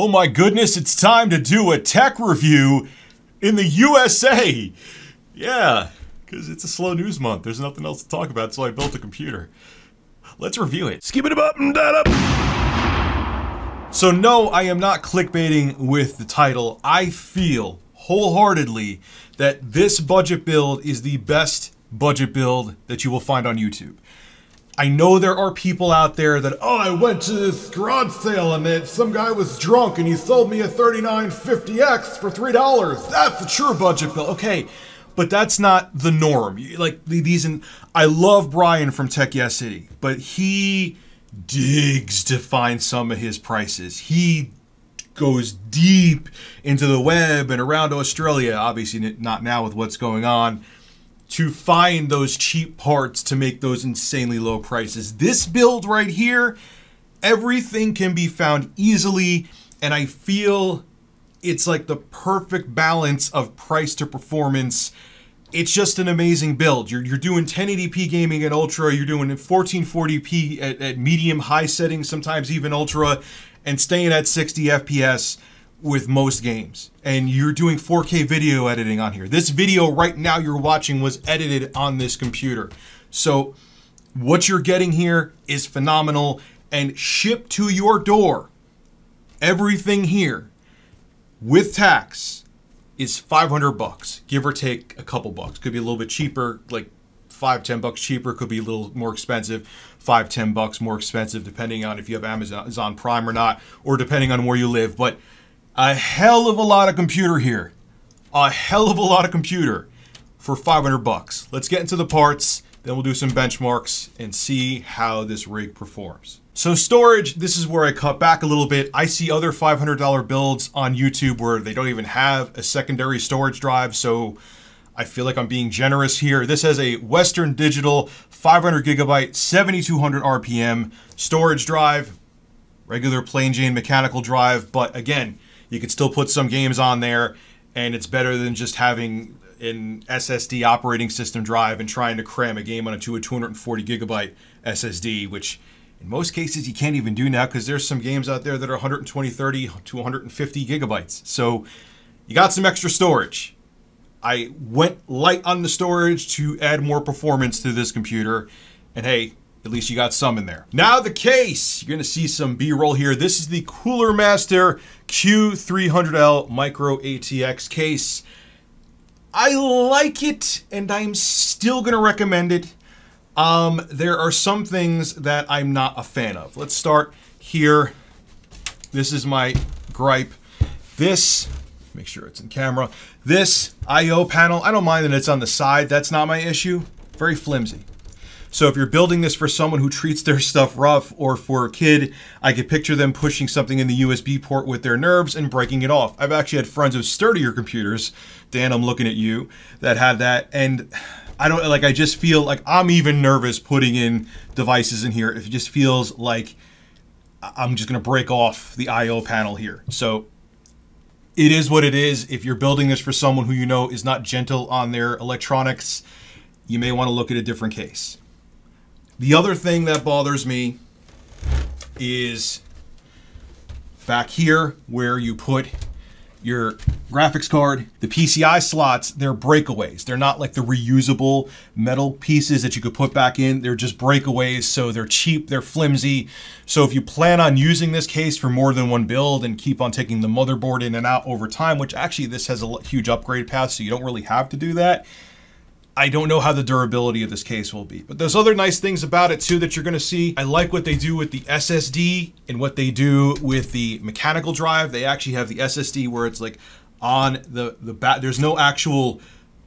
Oh my goodness, it's time to do a tech review in the USA. Yeah, because it's a slow news month. There's nothing else to talk about, so I built a computer. Let's review it. Skip it up and that up. So no, I am not clickbaiting with the title. I feel wholeheartedly that this budget build is the best budget build that you will find on YouTube. I know there are people out there that, oh, I went to this garage sale and it, some guy was drunk and he sold me a 3950X for $3. That's a true budget bill. Okay, but that's not the norm. Like these, and I love Brian from Tech Yes City, but he digs to find some of his prices. He goes deep into the web and around Australia, obviously not now with what's going on to find those cheap parts to make those insanely low prices. This build right here, everything can be found easily, and I feel it's like the perfect balance of price to performance. It's just an amazing build. You're, you're doing 1080p gaming at ultra, you're doing 1440p at, at medium high settings, sometimes even ultra, and staying at 60 FPS with most games and you're doing 4K video editing on here. This video right now you're watching was edited on this computer. So what you're getting here is phenomenal and shipped to your door. Everything here with tax is 500 bucks, give or take a couple bucks. Could be a little bit cheaper, like five, 10 bucks cheaper, could be a little more expensive, five, 10 bucks more expensive, depending on if you have Amazon Prime or not, or depending on where you live. But a hell of a lot of computer here. A hell of a lot of computer for 500 bucks. Let's get into the parts, then we'll do some benchmarks and see how this rig performs. So storage, this is where I cut back a little bit. I see other $500 builds on YouTube where they don't even have a secondary storage drive, so I feel like I'm being generous here. This has a Western Digital 500 gigabyte, 7200 RPM storage drive, regular plain Jane mechanical drive, but again, you could still put some games on there, and it's better than just having an SSD operating system drive and trying to cram a game on a 240 gigabyte SSD, which in most cases you can't even do now because there's some games out there that are 120, 30 to 150 gigabytes. So you got some extra storage. I went light on the storage to add more performance to this computer. And hey, at least you got some in there. Now the case. You're going to see some B-roll here. This is the Cooler Master Q300L Micro ATX case. I like it, and I'm still going to recommend it. Um, there are some things that I'm not a fan of. Let's start here. This is my gripe. This, make sure it's in camera. This IO panel, I don't mind that it's on the side. That's not my issue. Very flimsy. So if you're building this for someone who treats their stuff rough or for a kid, I could picture them pushing something in the USB port with their nerves and breaking it off. I've actually had friends with sturdier computers, Dan, I'm looking at you, that had that. And I don't like, I just feel like I'm even nervous putting in devices in here. It just feels like I'm just going to break off the IO panel here. So it is what it is. If you're building this for someone who you know is not gentle on their electronics, you may want to look at a different case. The other thing that bothers me is back here where you put your graphics card, the PCI slots, they're breakaways. They're not like the reusable metal pieces that you could put back in. They're just breakaways, so they're cheap, they're flimsy. So if you plan on using this case for more than one build and keep on taking the motherboard in and out over time, which actually this has a huge upgrade path, so you don't really have to do that, I don't know how the durability of this case will be. But there's other nice things about it too that you're gonna see. I like what they do with the SSD and what they do with the mechanical drive. They actually have the SSD where it's like on the, the back, there's no actual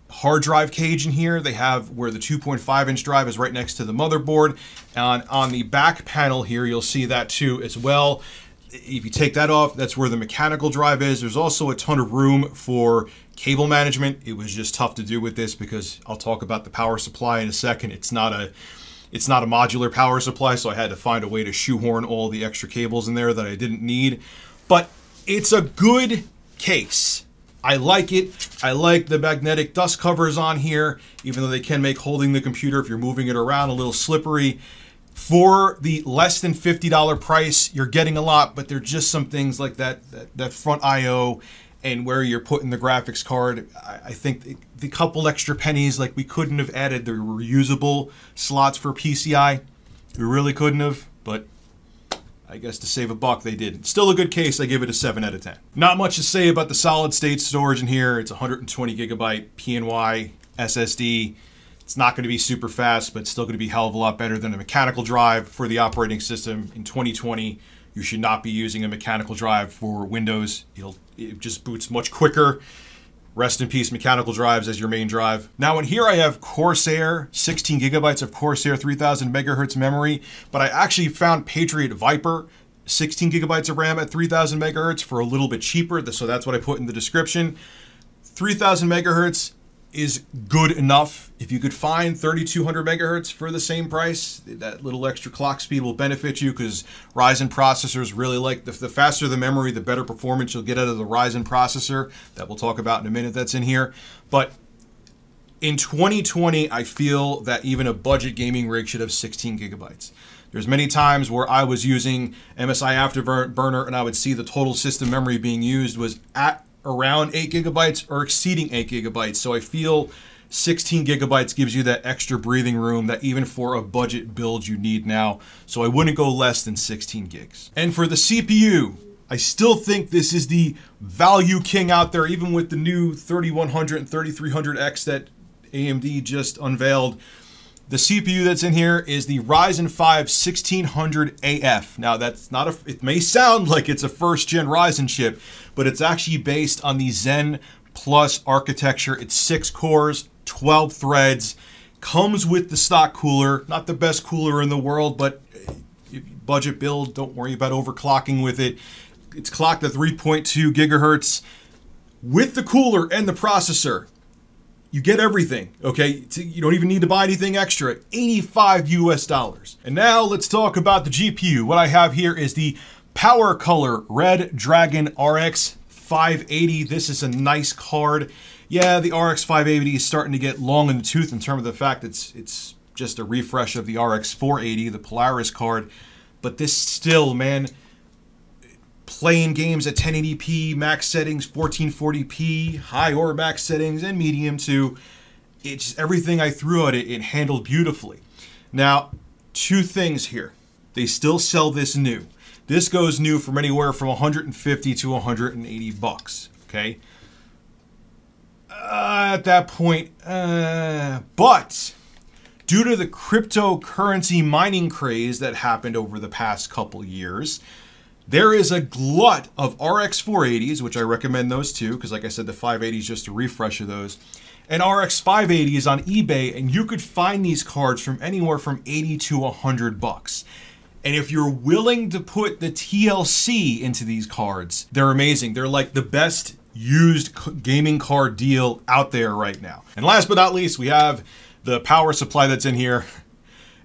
hard drive cage in here. They have where the 2.5 inch drive is right next to the motherboard. And on the back panel here, you'll see that too as well. If you take that off, that's where the mechanical drive is. There's also a ton of room for Cable management, it was just tough to do with this because I'll talk about the power supply in a second. It's not a it's not a modular power supply, so I had to find a way to shoehorn all the extra cables in there that I didn't need. But it's a good case. I like it. I like the magnetic dust covers on here, even though they can make holding the computer if you're moving it around a little slippery. For the less than $50 price, you're getting a lot, but there's just some things like that, that, that front IO and where you're putting the graphics card. I, think the, the couple extra pennies, like we couldn't have added the reusable slots for PCI. We really couldn't have, but I guess to save a buck, they did. Still a good case. I give it a 7 out of 10. Not much to say about the solid state storage in here. It's 120 gigabyte PNY SSD. It's not going to be super fast, but still going to be hell of a lot better than a mechanical drive for the operating system in 2020 you should not be using a mechanical drive for Windows. It'll, it just boots much quicker. Rest in peace, mechanical drives as your main drive. Now in here I have Corsair, 16 gigabytes of Corsair 3000 megahertz memory, but I actually found Patriot Viper, 16 gigabytes of RAM at 3000 megahertz for a little bit cheaper, so that's what I put in the description. 3000 megahertz, is good enough. If you could find 3200 megahertz for the same price, that little extra clock speed will benefit you because Ryzen processors really like the, the, faster the memory, the better performance you'll get out of the Ryzen processor that we'll talk about in a minute that's in here. But in 2020, I feel that even a budget gaming rig should have 16 gigabytes. There's many times where I was using MSI Afterburner and I would see the total system memory being used was at around 8 gigabytes or exceeding 8 gigabytes. So I feel 16 gigabytes gives you that extra breathing room that even for a budget build you need now. So I wouldn't go less than 16 gigs. And for the CPU, I still think this is the value king out there, even with the new 3100 and 3300X that AMD just unveiled. The CPU that's in here is the Ryzen 5 1600AF. Now that's not a, it may sound like it's a first gen Ryzen chip, but it's actually based on the Zen Plus architecture. It's six cores, 12 threads, comes with the stock cooler, not the best cooler in the world, but eh, budget build, don't worry about overclocking with it. It's clocked at 3.2 gigahertz with the cooler and the processor you get everything, okay? You don't even need to buy anything extra, 85 US dollars. And now let's talk about the GPU. What I have here is the Power Color Red Dragon RX 580. This is a nice card. Yeah, the RX 580 is starting to get long in the tooth in terms of the fact it's it's just a refresh of the RX 480, the Polaris card. But this still, man, playing games at 1080p, max settings, 1440p, high or max settings, and medium to It's everything I threw at it, it handled beautifully. Now, two things here. They still sell this new. This goes new from anywhere from 150 to 180 bucks. Okay. Uh, at that point, uh, but due to the cryptocurrency mining craze that happened over the past couple years, there is a glut of RX 480s, which I recommend those too, because like I said, the 580s, just a refresh of those. And RX 580 is on eBay, and you could find these cards from anywhere from 80 to 100 bucks. And if you're willing to put the TLC into these cards, they're amazing. They're like the best used gaming card deal out there right now. And last but not least, we have the power supply that's in here.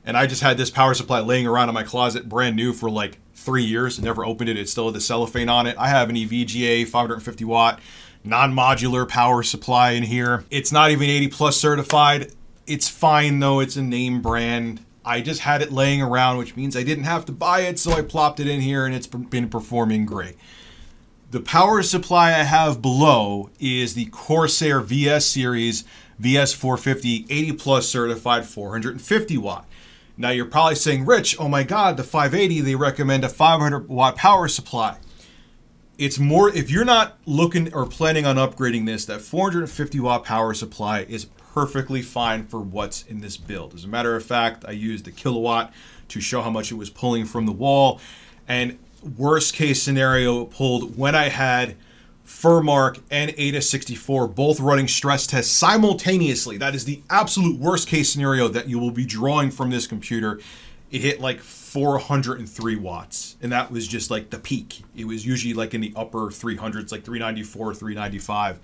And I just had this power supply laying around in my closet brand new for like three years. Never opened it. It still had the cellophane on it. I have an EVGA 550 watt non-modular power supply in here. It's not even 80 plus certified. It's fine though. It's a name brand. I just had it laying around, which means I didn't have to buy it. So I plopped it in here and it's been performing great. The power supply I have below is the Corsair VS series VS450 80 plus certified 450 watt. Now you're probably saying, Rich, oh my God, the 580, they recommend a 500 watt power supply. It's more, if you're not looking or planning on upgrading this, that 450 watt power supply is perfectly fine for what's in this build. As a matter of fact, I used the kilowatt to show how much it was pulling from the wall. And worst case scenario, it pulled when I had Furmark and Ada 64 both running stress tests simultaneously. That is the absolute worst case scenario that you will be drawing from this computer. It hit like 403 watts, and that was just like the peak. It was usually like in the upper 300s, like 394, 395.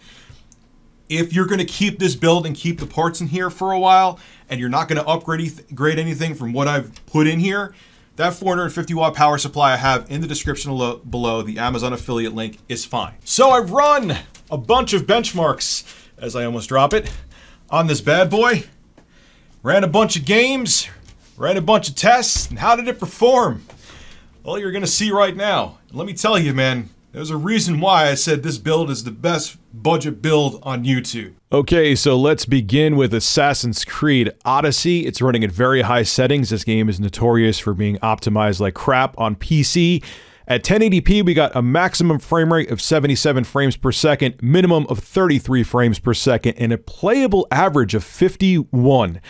If you're going to keep this build and keep the parts in here for a while, and you're not going to upgrade anything from what I've put in here, that 450 watt power supply I have in the description below, the Amazon affiliate link is fine. So I have run a bunch of benchmarks, as I almost drop it, on this bad boy. Ran a bunch of games, ran a bunch of tests, and how did it perform? Well, you're gonna see right now. Let me tell you, man, there's a reason why I said this build is the best budget build on YouTube. Okay, so let's begin with Assassin's Creed Odyssey. It's running at very high settings. This game is notorious for being optimized like crap on PC. At 1080p, we got a maximum frame rate of 77 frames per second, minimum of 33 frames per second, and a playable average of 51.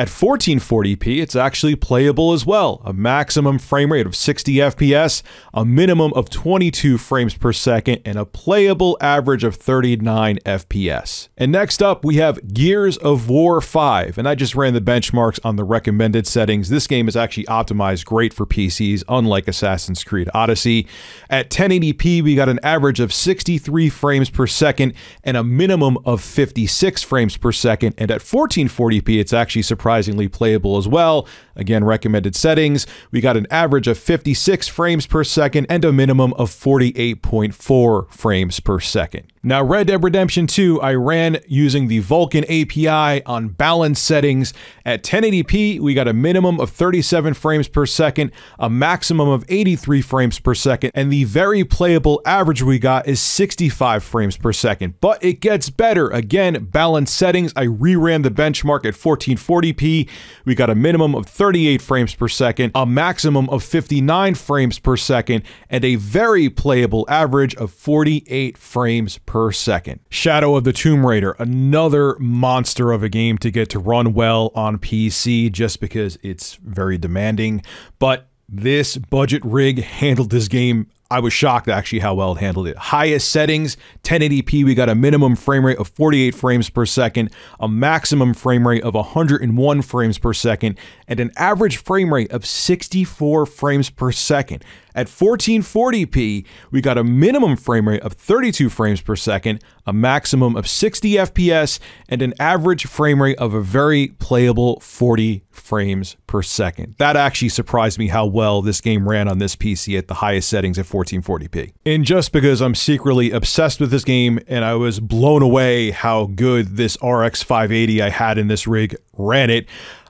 At 1440p, it's actually playable as well, a maximum frame rate of 60 FPS, a minimum of 22 frames per second, and a playable average of 39 FPS. And next up, we have Gears of War 5, and I just ran the benchmarks on the recommended settings. This game is actually optimized great for PCs, unlike Assassin's Creed Odyssey. At 1080p, we got an average of 63 frames per second and a minimum of 56 frames per second, and at 1440p, it's actually surprising surprisingly playable as well. Again, recommended settings. We got an average of 56 frames per second and a minimum of 48.4 frames per second. Now, Red Dead Redemption 2, I ran using the Vulkan API on balance settings. At 1080p, we got a minimum of 37 frames per second, a maximum of 83 frames per second, and the very playable average we got is 65 frames per second. But it gets better. Again, balance settings, I reran the benchmark at 1440 1080p, we got a minimum of 38 frames per second, a maximum of 59 frames per second, and a very playable average of 48 frames per second. Shadow of the Tomb Raider, another monster of a game to get to run well on PC just because it's very demanding, but this budget rig handled this game I was shocked actually how well it handled it. Highest settings, 1080p, we got a minimum frame rate of 48 frames per second, a maximum frame rate of 101 frames per second, and an average frame rate of 64 frames per second. At 1440p, we got a minimum frame rate of 32 frames per second, a maximum of 60 FPS, and an average frame rate of a very playable 40 frames per second. That actually surprised me how well this game ran on this PC at the highest settings at 1440p. And just because I'm secretly obsessed with this game and I was blown away how good this RX 580 I had in this rig ran it,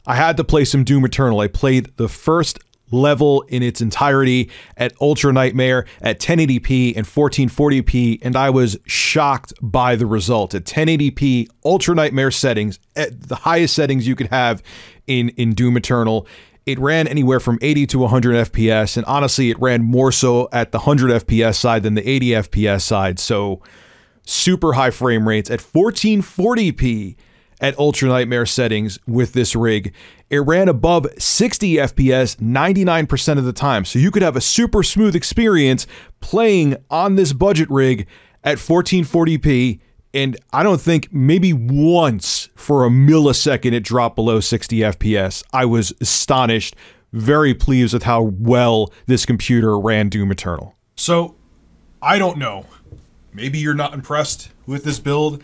I had to play some Doom Eternal. I played the first level in its entirety at Ultra Nightmare at 1080p and 1440p, and I was shocked by the result. At 1080p, Ultra Nightmare settings, at the highest settings you could have in, in Doom Eternal, it ran anywhere from 80 to 100 FPS, and honestly, it ran more so at the 100 FPS side than the 80 FPS side, so super high frame rates at 1440p at ultra nightmare settings with this rig. It ran above 60 FPS 99% of the time, so you could have a super smooth experience playing on this budget rig at 1440p. And I don't think maybe once for a millisecond it dropped below 60 FPS. I was astonished, very pleased with how well this computer ran Doom Eternal. So I don't know. Maybe you're not impressed with this build.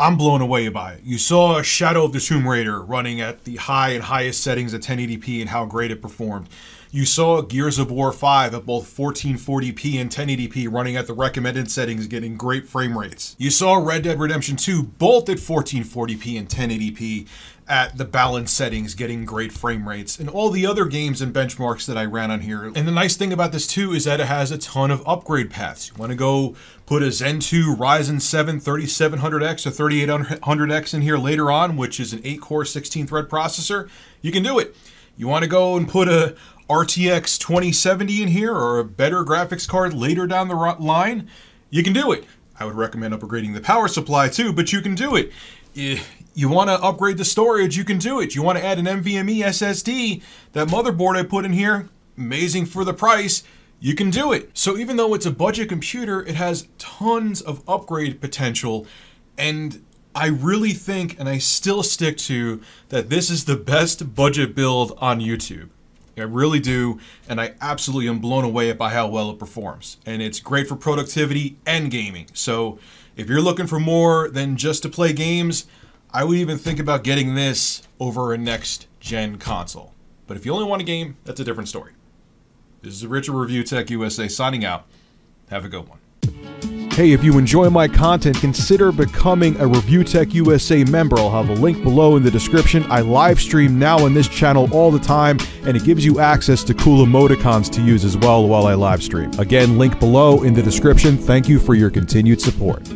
I'm blown away by it. You saw Shadow of the Tomb Raider running at the high and highest settings at 1080p and how great it performed. You saw Gears of War 5 at both 1440p and 1080p running at the recommended settings getting great frame rates. You saw Red Dead Redemption 2 both at 1440p and 1080p at the balance settings, getting great frame rates, and all the other games and benchmarks that I ran on here. And the nice thing about this too is that it has a ton of upgrade paths. You wanna go put a Zen 2 Ryzen 7 3700X or 3800X in here later on, which is an eight core 16 thread processor, you can do it. You wanna go and put a RTX 2070 in here or a better graphics card later down the line, you can do it. I would recommend upgrading the power supply too, but you can do it eh, you want to upgrade the storage, you can do it. You want to add an NVMe SSD, that motherboard I put in here, amazing for the price, you can do it. So even though it's a budget computer, it has tons of upgrade potential. And I really think, and I still stick to, that this is the best budget build on YouTube. I really do, and I absolutely am blown away by how well it performs. And it's great for productivity and gaming. So if you're looking for more than just to play games, I would even think about getting this over a next gen console. But if you only want a game, that's a different story. This is Richard Review Tech USA signing out. Have a good one. Hey, if you enjoy my content, consider becoming a Review Tech USA member. I'll have a link below in the description. I live stream now on this channel all the time, and it gives you access to cool emoticons to use as well while I live stream. Again, link below in the description. Thank you for your continued support.